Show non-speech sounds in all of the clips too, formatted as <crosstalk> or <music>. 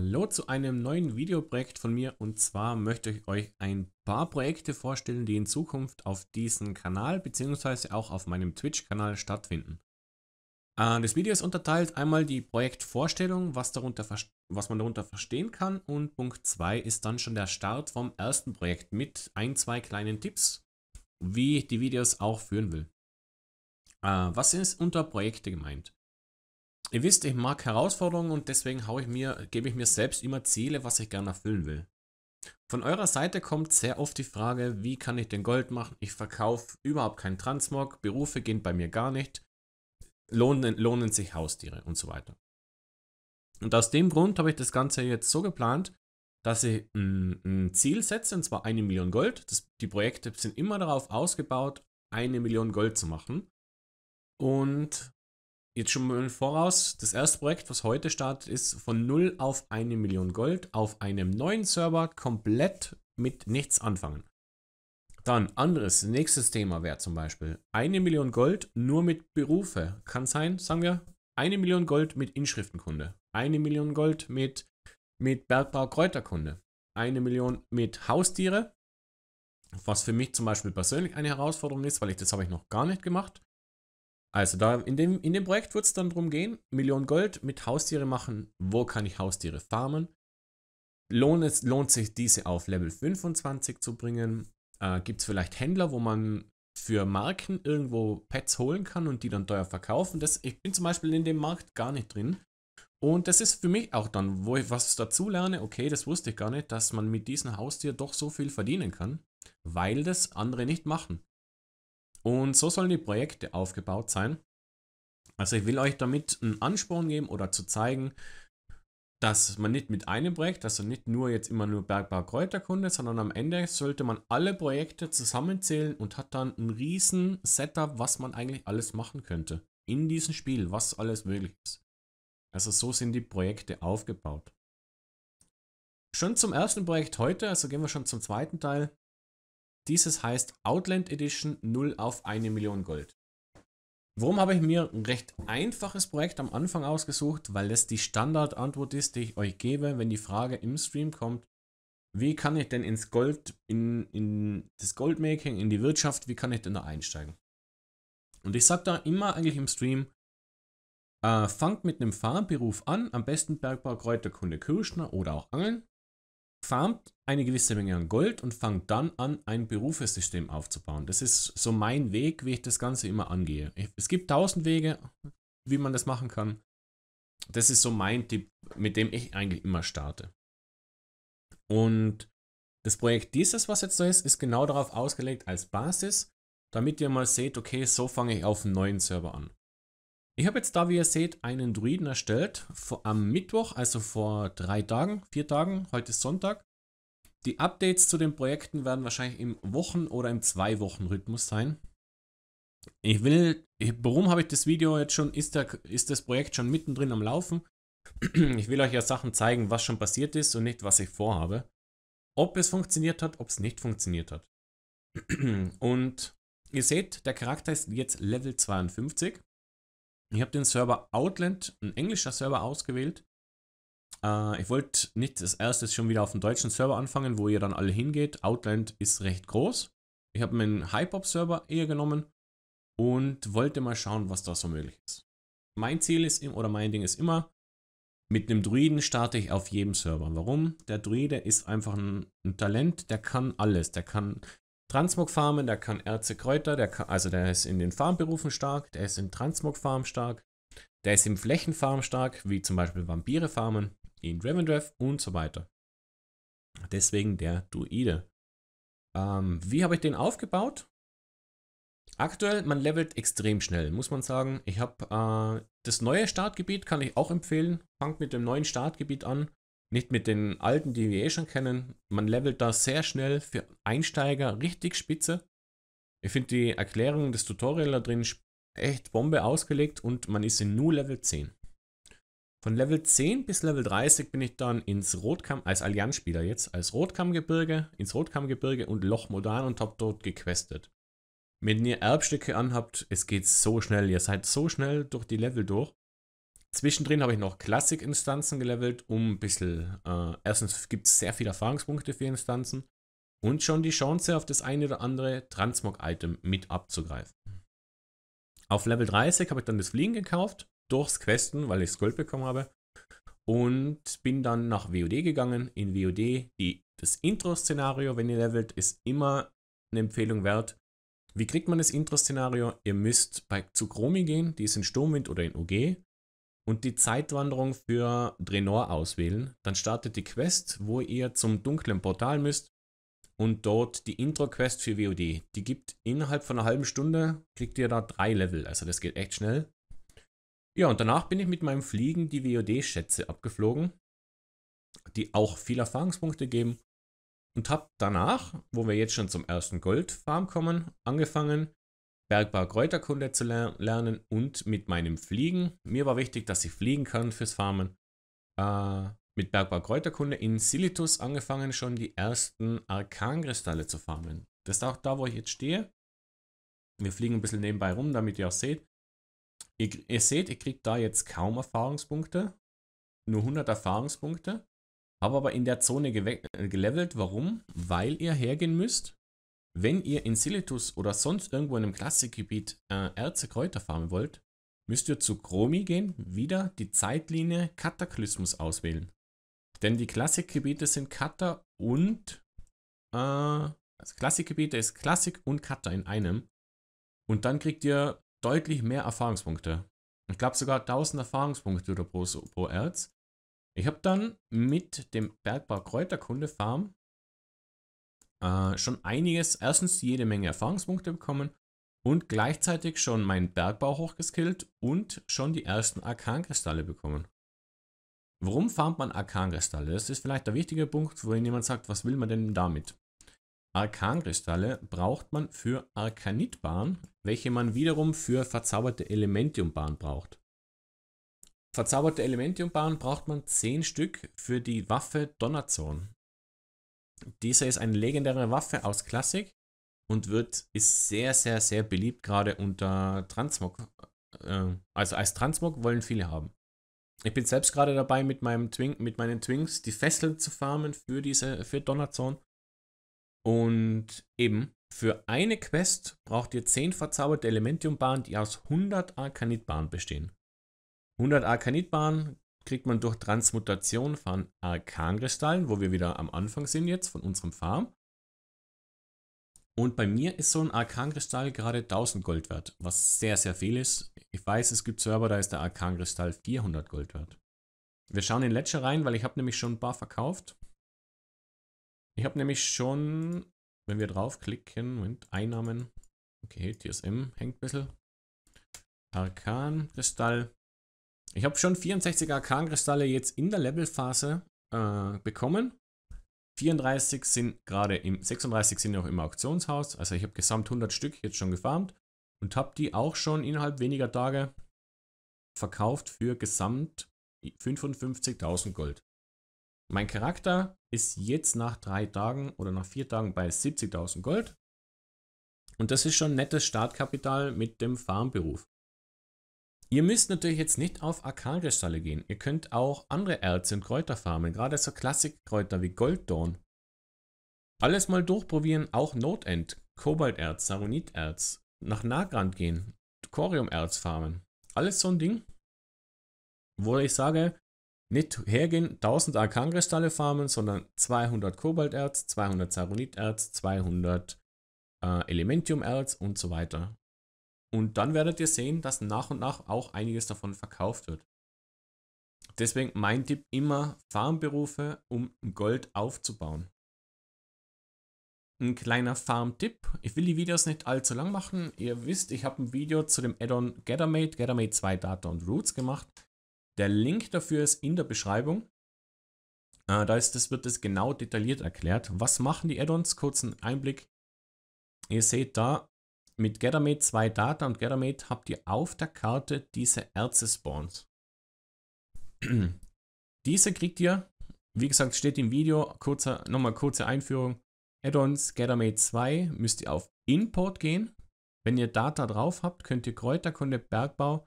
Hallo zu einem neuen Videoprojekt von mir und zwar möchte ich euch ein paar Projekte vorstellen, die in Zukunft auf diesem Kanal bzw. auch auf meinem Twitch-Kanal stattfinden. Äh, das Video ist unterteilt einmal die Projektvorstellung, was, darunter, was man darunter verstehen kann und Punkt 2 ist dann schon der Start vom ersten Projekt mit ein, zwei kleinen Tipps, wie ich die Videos auch führen will. Äh, was ist unter Projekte gemeint? ihr wisst, ich mag Herausforderungen und deswegen ich mir, gebe ich mir selbst immer Ziele, was ich gerne erfüllen will. Von eurer Seite kommt sehr oft die Frage, wie kann ich denn Gold machen? Ich verkaufe überhaupt keinen Transmog, Berufe gehen bei mir gar nicht, lohnen, lohnen sich Haustiere und so weiter. Und aus dem Grund habe ich das Ganze jetzt so geplant, dass ich ein, ein Ziel setze, und zwar eine Million Gold. Das, die Projekte sind immer darauf ausgebaut, eine Million Gold zu machen. Und jetzt schon mal im Voraus, das erste Projekt, was heute startet, ist von 0 auf 1 Million Gold auf einem neuen Server komplett mit nichts anfangen. Dann anderes, nächstes Thema wäre zum Beispiel 1 Million Gold nur mit Berufe. Kann sein, sagen wir, 1 Million Gold mit Inschriftenkunde, 1 Million Gold mit, mit Bergbau Kräuterkunde, 1 Million mit Haustiere, was für mich zum Beispiel persönlich eine Herausforderung ist, weil ich das habe ich noch gar nicht gemacht. Also da in dem, in dem Projekt wird es dann darum gehen, Millionen Gold mit Haustiere machen, wo kann ich Haustiere farmen. Lohnt, es, lohnt sich diese auf Level 25 zu bringen? Äh, Gibt es vielleicht Händler, wo man für Marken irgendwo Pets holen kann und die dann teuer verkaufen? Das, ich bin zum Beispiel in dem Markt gar nicht drin. Und das ist für mich auch dann, wo ich was dazu lerne, okay, das wusste ich gar nicht, dass man mit diesem Haustier doch so viel verdienen kann, weil das andere nicht machen. Und so sollen die Projekte aufgebaut sein. Also ich will euch damit einen Ansporn geben oder zu zeigen, dass man nicht mit einem Projekt, also nicht nur jetzt immer nur Bergbau Kräuterkunde, sondern am Ende sollte man alle Projekte zusammenzählen und hat dann ein riesen Setup, was man eigentlich alles machen könnte in diesem Spiel, was alles möglich ist. Also so sind die Projekte aufgebaut. Schon zum ersten Projekt heute, also gehen wir schon zum zweiten Teil. Dieses heißt Outland Edition 0 auf 1 Million Gold. Warum habe ich mir ein recht einfaches Projekt am Anfang ausgesucht? Weil das die Standardantwort ist, die ich euch gebe, wenn die Frage im Stream kommt, wie kann ich denn ins Gold, in, in das Goldmaking, in die Wirtschaft, wie kann ich denn da einsteigen? Und ich sage da immer eigentlich im Stream, äh, fangt mit einem Farmberuf an, am besten Bergbau, Kräuterkunde, Kirschner oder auch Angeln farmt eine gewisse Menge an Gold und fangt dann an, ein Berufesystem aufzubauen. Das ist so mein Weg, wie ich das Ganze immer angehe. Es gibt tausend Wege, wie man das machen kann. Das ist so mein Tipp, mit dem ich eigentlich immer starte. Und das Projekt dieses, was jetzt da ist, ist genau darauf ausgelegt als Basis, damit ihr mal seht, okay, so fange ich auf einen neuen Server an. Ich habe jetzt da, wie ihr seht, einen Druiden erstellt vor, am Mittwoch, also vor drei Tagen, vier Tagen, heute ist Sonntag. Die Updates zu den Projekten werden wahrscheinlich im Wochen- oder im Zwei-Wochen-Rhythmus sein. Ich will, warum habe ich das Video jetzt schon, ist, der, ist das Projekt schon mittendrin am Laufen? Ich will euch ja Sachen zeigen, was schon passiert ist und nicht, was ich vorhabe. Ob es funktioniert hat, ob es nicht funktioniert hat. Und ihr seht, der Charakter ist jetzt Level 52. Ich habe den Server Outland, ein englischer Server, ausgewählt. Äh, ich wollte nicht als erstes schon wieder auf dem deutschen Server anfangen, wo ihr dann alle hingeht. Outland ist recht groß. Ich habe meinen Hypop-Server eher genommen und wollte mal schauen, was da so möglich ist. Mein Ziel ist, oder mein Ding ist immer, mit einem Druiden starte ich auf jedem Server. Warum? Der Druide ist einfach ein, ein Talent, der kann alles. Der kann Transmog farmen, der kann Erze, Kräuter, der kann, also der ist in den Farmberufen stark, der ist in Transmog Farm stark, der ist im Flächenfarm stark, wie zum Beispiel Vampire farmen, in Ravendreath und so weiter. Deswegen der Druide. Ähm, wie habe ich den aufgebaut? Aktuell, man levelt extrem schnell, muss man sagen. Ich habe äh, das neue Startgebiet, kann ich auch empfehlen. Fangt mit dem neuen Startgebiet an nicht mit den alten, die wir eh schon kennen. Man levelt da sehr schnell für Einsteiger richtig spitze. Ich finde die Erklärung des Tutorials da drin echt Bombe ausgelegt und man ist in nur Level 10. Von Level 10 bis Level 30 bin ich dann ins Rotkamm, als Allianzspieler jetzt, als Rotkammgebirge, ins Rotkammgebirge und Loch Modan und hab dort gequestet. Wenn ihr Erbstücke anhabt, es geht so schnell, ihr seid so schnell durch die Level durch. Zwischendrin habe ich noch Klassik-Instanzen gelevelt, um ein bisschen. Äh, erstens gibt es sehr viele Erfahrungspunkte für Instanzen und schon die Chance auf das eine oder andere Transmog-Item mit abzugreifen. Auf Level 30 habe ich dann das Fliegen gekauft, durchs Questen, weil ich das Gold bekommen habe. Und bin dann nach WOD gegangen. In WOD, die, das Intro-Szenario, wenn ihr levelt, ist immer eine Empfehlung wert. Wie kriegt man das Intro-Szenario? Ihr müsst bei, zu Chromi gehen, die ist in Sturmwind oder in OG und die Zeitwanderung für Draenor auswählen. Dann startet die Quest, wo ihr zum dunklen Portal müsst und dort die Intro-Quest für WOD. Die gibt innerhalb von einer halben Stunde, kriegt ihr da drei Level, also das geht echt schnell. Ja, und danach bin ich mit meinem Fliegen die WOD-Schätze abgeflogen, die auch viele Erfahrungspunkte geben und habe danach, wo wir jetzt schon zum ersten Goldfarm kommen, angefangen, Bergbau Kräuterkunde zu ler lernen und mit meinem Fliegen. Mir war wichtig, dass ich fliegen kann fürs Farmen. Äh, mit Bergbau Kräuterkunde in Silitus angefangen, schon die ersten Arkankristalle zu farmen. Das ist auch da, wo ich jetzt stehe. Wir fliegen ein bisschen nebenbei rum, damit ihr auch seht. Ihr, ihr seht, ihr kriegt da jetzt kaum Erfahrungspunkte. Nur 100 Erfahrungspunkte. Habe aber in der Zone gelevelt. Warum? Weil ihr hergehen müsst wenn ihr in Silitus oder sonst irgendwo in einem Klassikgebiet äh, Erze Kräuter farmen wollt, müsst ihr zu Chromi gehen, wieder die Zeitlinie Kataklysmus auswählen. Denn die Klassikgebiete sind Kata und äh, also Klassikgebiete ist Klassik und Kata in einem. Und dann kriegt ihr deutlich mehr Erfahrungspunkte. Ich glaube sogar 1000 Erfahrungspunkte oder pro, pro Erz. Ich habe dann mit dem Bergbau Kräuterkunde Farm äh, schon einiges, erstens jede Menge Erfahrungspunkte bekommen und gleichzeitig schon meinen Bergbau hochgeskillt und schon die ersten Arkankristalle bekommen. Warum farmt man Arkankristalle? Das ist vielleicht der wichtige Punkt, wo jemand sagt, was will man denn damit? Arkankristalle braucht man für Arkanitbahnen, welche man wiederum für verzauberte Elementiumbahnen braucht. Verzauberte Elementiumbahnen braucht man 10 Stück für die Waffe Donnerzorn. Dieser ist eine legendäre Waffe aus Klassik und wird, ist sehr, sehr, sehr beliebt, gerade unter Transmog. Äh, also als Transmog wollen viele haben. Ich bin selbst gerade dabei, mit, meinem Twin, mit meinen Twinks die Fesseln zu farmen für, diese, für Donnerzorn. Und eben, für eine Quest braucht ihr 10 verzauberte Elementium-Bahnen, die aus 100 Arkanitbahnen bestehen. 100 Arkanitbahnen kriegt man durch Transmutation von Arkankristallen, wo wir wieder am Anfang sind jetzt von unserem Farm. Und bei mir ist so ein Arkankristall gerade 1000 Gold wert, was sehr, sehr viel ist. Ich weiß, es gibt Server, da ist der Arkankristall 400 Gold wert. Wir schauen in Ledger rein, weil ich habe nämlich schon ein paar verkauft. Ich habe nämlich schon, wenn wir draufklicken, Moment, Einnahmen. Okay, TSM hängt ein bisschen. Arkan-Kristall. Ich habe schon 64 Arkan-Kristalle jetzt in der Levelphase äh, bekommen. 34 sind gerade im, 36 sind noch im Auktionshaus. Also ich habe gesamt 100 Stück jetzt schon gefarmt und habe die auch schon innerhalb weniger Tage verkauft für gesamt 55.000 Gold. Mein Charakter ist jetzt nach drei Tagen oder nach vier Tagen bei 70.000 Gold. Und das ist schon nettes Startkapital mit dem Farmberuf. Ihr müsst natürlich jetzt nicht auf Arkangestalle gehen. Ihr könnt auch andere Erze und Kräuter farmen, gerade so Klassikkräuter wie Golddorn. Alles mal durchprobieren, auch Notend, Kobalterz, Saroniterz, nach Nagrand gehen, Choriumerz farmen. Alles so ein Ding, wo ich sage, nicht hergehen, 1000 Arkangestalle farmen, sondern 200 Kobalterz, 200 Saroniterz, 200 äh, Elementiumerz und so weiter. Und dann werdet ihr sehen, dass nach und nach auch einiges davon verkauft wird. Deswegen mein Tipp immer Farmberufe, um Gold aufzubauen. Ein kleiner Farm-Tipp. Ich will die Videos nicht allzu lang machen. Ihr wisst, ich habe ein Video zu dem Addon on Gathermate, Gathermate 2 Data und Roots gemacht. Der Link dafür ist in der Beschreibung. Äh, da ist, das wird es genau detailliert erklärt. Was machen die Addons? Kurzen Einblick. Ihr seht da, mit Gettermate 2 Data und Gettermate habt ihr auf der Karte diese Erze-Spawns. <clears throat> diese kriegt ihr, wie gesagt, steht im Video, kurze, nochmal kurze Einführung. Add-ons Gettermate 2 müsst ihr auf Import gehen. Wenn ihr Data drauf habt, könnt ihr Kräuterkunde Bergbau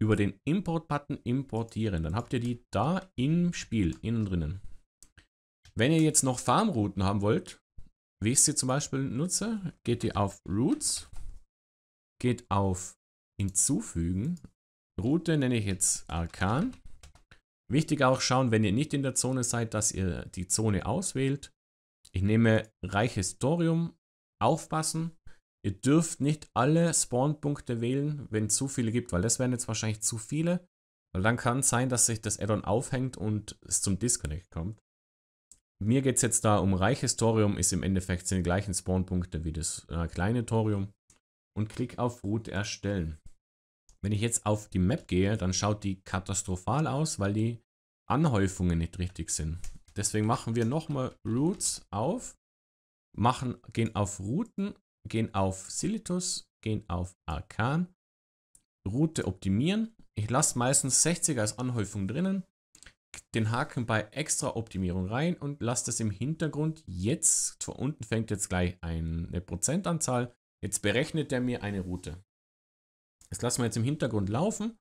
über den Import-Button importieren. Dann habt ihr die da im Spiel, innen drinnen. Wenn ihr jetzt noch Farmrouten haben wollt, wie ich sie zum Beispiel nutze, geht ihr auf Routes geht auf Hinzufügen. Route nenne ich jetzt Arkan. Wichtig auch schauen, wenn ihr nicht in der Zone seid, dass ihr die Zone auswählt. Ich nehme reiches Thorium. Aufpassen. Ihr dürft nicht alle Spawnpunkte wählen, wenn es zu viele gibt, weil das wären jetzt wahrscheinlich zu viele. Weil dann kann es sein, dass sich das Addon aufhängt und es zum Disconnect kommt. Mir geht es jetzt da um reiches Thorium, ist im Endeffekt sind die gleichen Spawnpunkte wie das äh, kleine Thorium und klick auf Route erstellen. Wenn ich jetzt auf die Map gehe, dann schaut die katastrophal aus, weil die Anhäufungen nicht richtig sind. Deswegen machen wir nochmal Routes auf, machen, gehen auf Routen, gehen auf Silitus, gehen auf Arkan, Route optimieren. Ich lasse meistens 60 als Anhäufung drinnen, den Haken bei extra Optimierung rein und lasse das im Hintergrund jetzt, von unten fängt jetzt gleich eine Prozentanzahl, Jetzt berechnet er mir eine Route. Das lassen wir jetzt im Hintergrund laufen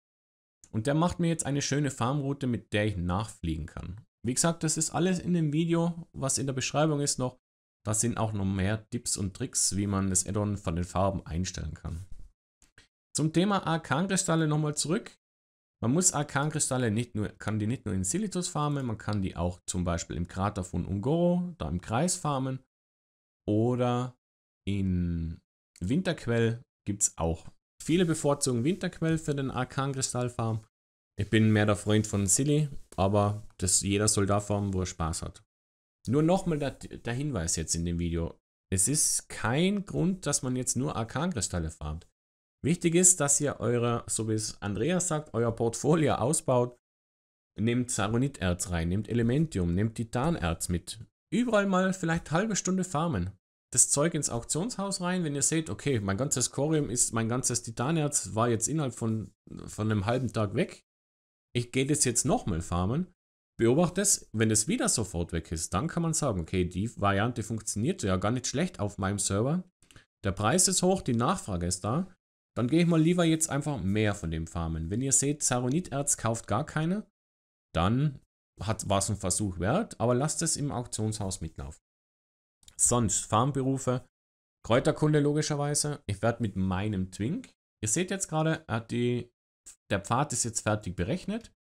und der macht mir jetzt eine schöne Farmroute, mit der ich nachfliegen kann. Wie gesagt, das ist alles in dem Video, was in der Beschreibung ist noch. Da sind auch noch mehr Tipps und Tricks, wie man das Addon von den Farben einstellen kann. Zum Thema Arkankristalle nochmal zurück. Man muss Arkankristalle nicht nur, kann die nicht nur in Silitus farmen, man kann die auch zum Beispiel im Krater von Ungoro, da im Kreis farmen, oder in Winterquell gibt es auch. Viele bevorzugen Winterquell für den Arkan-Kristallfarm. Ich bin mehr der Freund von Silly, aber das, jeder soll da farmen, wo er Spaß hat. Nur nochmal der, der Hinweis jetzt in dem Video. Es ist kein Grund, dass man jetzt nur Arkan-Kristalle farmt. Wichtig ist, dass ihr eure, so wie es Andreas sagt, euer Portfolio ausbaut. Nehmt Saroniterz rein, nehmt Elementium, nehmt Titanerz mit. Überall mal vielleicht eine halbe Stunde farmen das Zeug ins Auktionshaus rein, wenn ihr seht, okay, mein ganzes Corium ist, mein ganzes Titanerz war jetzt innerhalb von, von einem halben Tag weg. Ich gehe das jetzt nochmal farmen. Beobachte es, wenn es wieder sofort weg ist, dann kann man sagen, okay, die Variante funktioniert ja gar nicht schlecht auf meinem Server. Der Preis ist hoch, die Nachfrage ist da. Dann gehe ich mal lieber jetzt einfach mehr von dem farmen. Wenn ihr seht, Saroniterz kauft gar keine, dann war es ein Versuch wert, aber lasst es im Auktionshaus mitlaufen. Sonst Farmberufe, Kräuterkunde logischerweise. Ich werde mit meinem Twink. Ihr seht jetzt gerade, der Pfad ist jetzt fertig berechnet.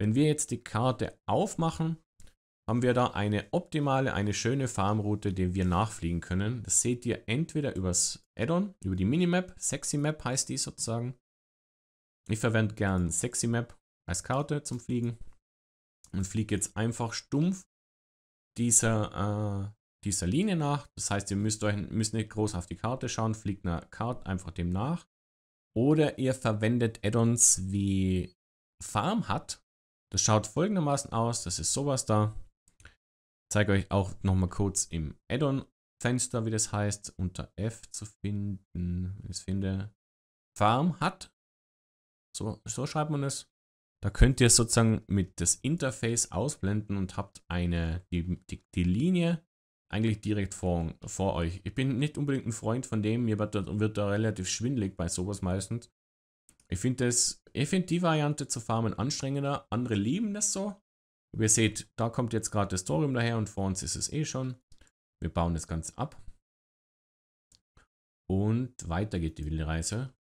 Wenn wir jetzt die Karte aufmachen, haben wir da eine optimale, eine schöne Farmroute, die wir nachfliegen können. Das seht ihr entweder übers Addon, über die Minimap, Sexy Map heißt die sozusagen. Ich verwende gern Sexy Map als Karte zum Fliegen und fliege jetzt einfach stumpf dieser, äh, dieser Linie nach. Das heißt, ihr müsst euch müsst nicht groß auf die Karte schauen, fliegt eine Karte einfach dem nach. Oder ihr verwendet Add-ons wie Farm hat. Das schaut folgendermaßen aus. Das ist sowas da. Ich zeige euch auch nochmal kurz im Add-on-Fenster, wie das heißt, unter F zu finden. Wenn ich es finde, Farm hat. So, so schreibt man es. Da könnt ihr sozusagen mit das Interface ausblenden und habt eine, die, die, die Linie eigentlich direkt vor, vor euch. Ich bin nicht unbedingt ein Freund von dem, mir wird da, wird da relativ schwindlig bei sowas meistens. Ich finde das, ich finde die Variante zu farmen anstrengender. Andere lieben das so. Wie Ihr seht, da kommt jetzt gerade das Torium daher und vor uns ist es eh schon. Wir bauen das Ganze ab. Und weiter geht die wilde Reise.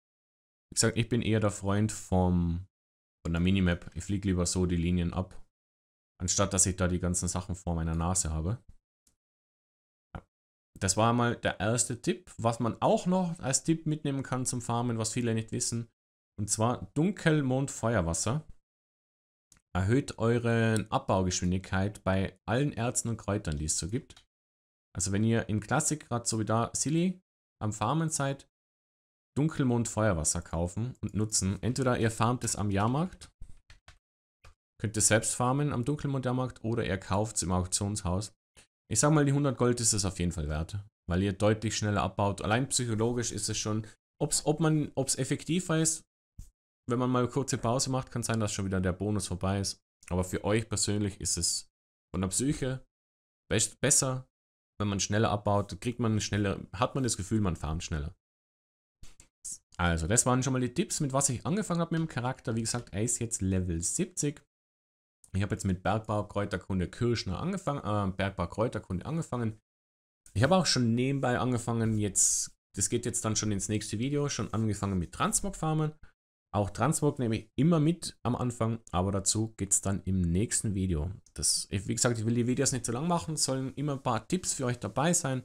Wie gesagt, ich bin eher der Freund vom, von der Minimap. Ich fliege lieber so die Linien ab, anstatt dass ich da die ganzen Sachen vor meiner Nase habe. Das war mal der erste Tipp. Was man auch noch als Tipp mitnehmen kann zum Farmen, was viele nicht wissen, und zwar Dunkelmond-Feuerwasser erhöht eure Abbaugeschwindigkeit bei allen Erzen und Kräutern, die es so gibt. Also wenn ihr in Klassik gerade so wie da Silly am Farmen seid, Dunkelmond Feuerwasser kaufen und nutzen. Entweder ihr farmt es am Jahrmarkt, könnt ihr selbst farmen am Dunkelmond Jahrmarkt oder ihr kauft es im Auktionshaus. Ich sag mal, die 100 Gold ist es auf jeden Fall wert, weil ihr deutlich schneller abbaut. Allein psychologisch ist es schon, ob's, ob man, ob es effektiver ist, wenn man mal kurze Pause macht, kann sein, dass schon wieder der Bonus vorbei ist. Aber für euch persönlich ist es von der Psyche best, besser, wenn man schneller abbaut, kriegt man schneller, hat man das Gefühl, man farmt schneller. Also, das waren schon mal die Tipps, mit was ich angefangen habe mit dem Charakter. Wie gesagt, er ist jetzt Level 70. Ich habe jetzt mit Bergbaukräuterkunde Kirschner angefangen, äh, Bergbau, angefangen. Ich habe auch schon nebenbei angefangen, jetzt, das geht jetzt dann schon ins nächste Video, schon angefangen mit Transmog-Farmen. Auch Transmog nehme ich immer mit am Anfang, aber dazu geht es dann im nächsten Video. Das, wie gesagt, ich will die Videos nicht zu lang machen, sollen immer ein paar Tipps für euch dabei sein.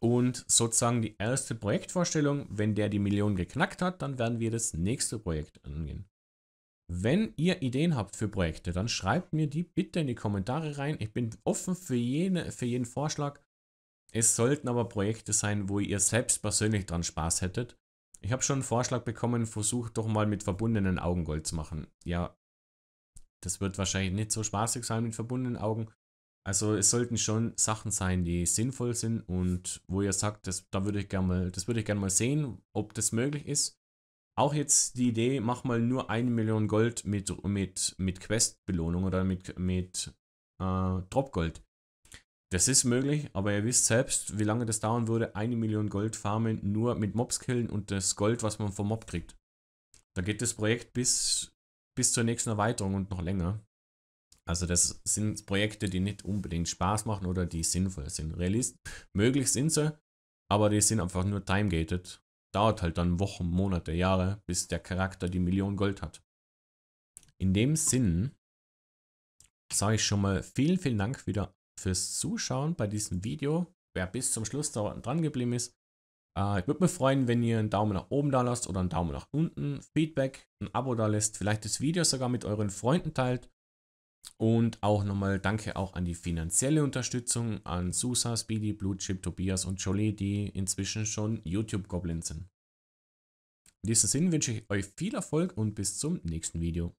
Und sozusagen die erste Projektvorstellung, wenn der die Million geknackt hat, dann werden wir das nächste Projekt angehen. Wenn ihr Ideen habt für Projekte, dann schreibt mir die bitte in die Kommentare rein. Ich bin offen für, jene, für jeden Vorschlag. Es sollten aber Projekte sein, wo ihr selbst persönlich dran Spaß hättet. Ich habe schon einen Vorschlag bekommen, versucht doch mal mit verbundenen Augen Gold zu machen. Ja, das wird wahrscheinlich nicht so spaßig sein mit verbundenen Augen. Also es sollten schon Sachen sein, die sinnvoll sind und wo ihr sagt, das, da würde ich gerne mal, das würde ich gerne mal sehen, ob das möglich ist. Auch jetzt die Idee, mach mal nur eine Million Gold mit, mit, mit Quest-Belohnung oder mit, mit äh, drop Das ist möglich, aber ihr wisst selbst, wie lange das dauern würde, eine Million Gold farmen, nur mit Mobs killen und das Gold, was man vom Mob kriegt. Da geht das Projekt bis, bis zur nächsten Erweiterung und noch länger. Also das sind Projekte, die nicht unbedingt Spaß machen oder die sinnvoll sind. Realist möglich sind sie, aber die sind einfach nur time-gated dauert halt dann Wochen, Monate, Jahre, bis der Charakter die Million Gold hat. In dem Sinn sage ich schon mal vielen, vielen Dank wieder fürs Zuschauen bei diesem Video. Wer bis zum Schluss dran geblieben ist, äh, ich würde mich freuen, wenn ihr einen Daumen nach oben da lasst oder einen Daumen nach unten, Feedback, ein Abo da lässt, vielleicht das Video sogar mit euren Freunden teilt und auch nochmal Danke auch an die finanzielle Unterstützung, an Susa, Speedy, Bluechip, Tobias und Jolie, die inzwischen schon YouTube-Goblins sind. In diesem Sinn wünsche ich euch viel Erfolg und bis zum nächsten Video.